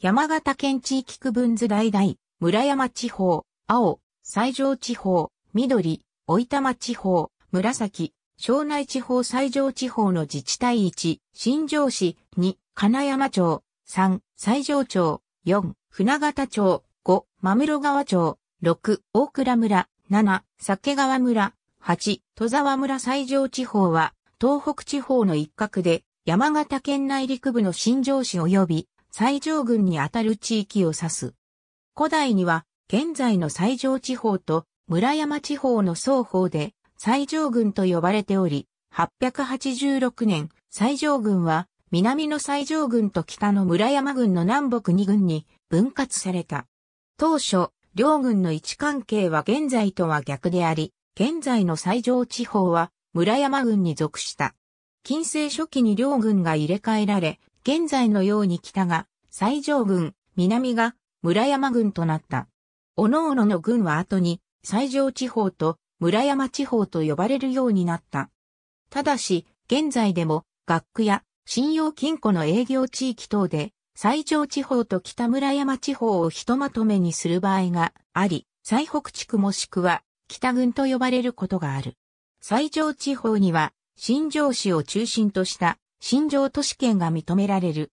山形県地域区分図大々、村山地方、青、西条地方、緑、大玉地方、紫、庄内地方西条地方の自治体1、新城市、2、金山町、3、西条町、4、船形町、5、真室川町、6、大倉村、7、酒川村、8、戸沢村西条地方は、東北地方の一角で、山形県内陸部の新城市及び西条郡にあたる地域を指す。古代には、現在の西条地方と村山地方の双方で西条郡と呼ばれており、886年、西条郡は南の西条郡と北の村山郡の南北2郡に分割された。当初、両軍の位置関係は現在とは逆であり、現在の西条地方は村山郡に属した。近世初期に両軍が入れ替えられ、現在のように北が西条軍、南が村山軍となった。各々の軍は後に西条地方と村山地方と呼ばれるようになった。ただし、現在でも学区や信用金庫の営業地域等で西条地方と北村山地方をひとまとめにする場合があり、西北地区もしくは北群と呼ばれることがある。西条地方には新庄市を中心とした新城都市圏が認められる。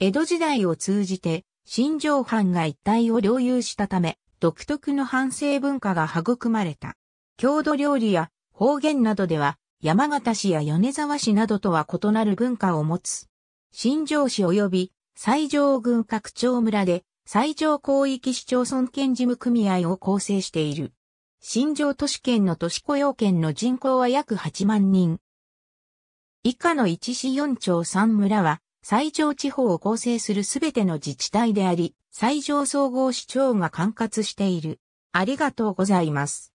江戸時代を通じて、新城藩が一体を領有したため、独特の反省文化が育まれた。郷土料理や方言などでは、山形市や米沢市などとは異なる文化を持つ。新城市及び西条郡拡町村で西条広域市町村県事務組合を構成している。新城都市圏の都市雇用圏の人口は約8万人。以下の1市4町3村は、最上地方を構成するすべての自治体であり、最上総合市長が管轄している。ありがとうございます。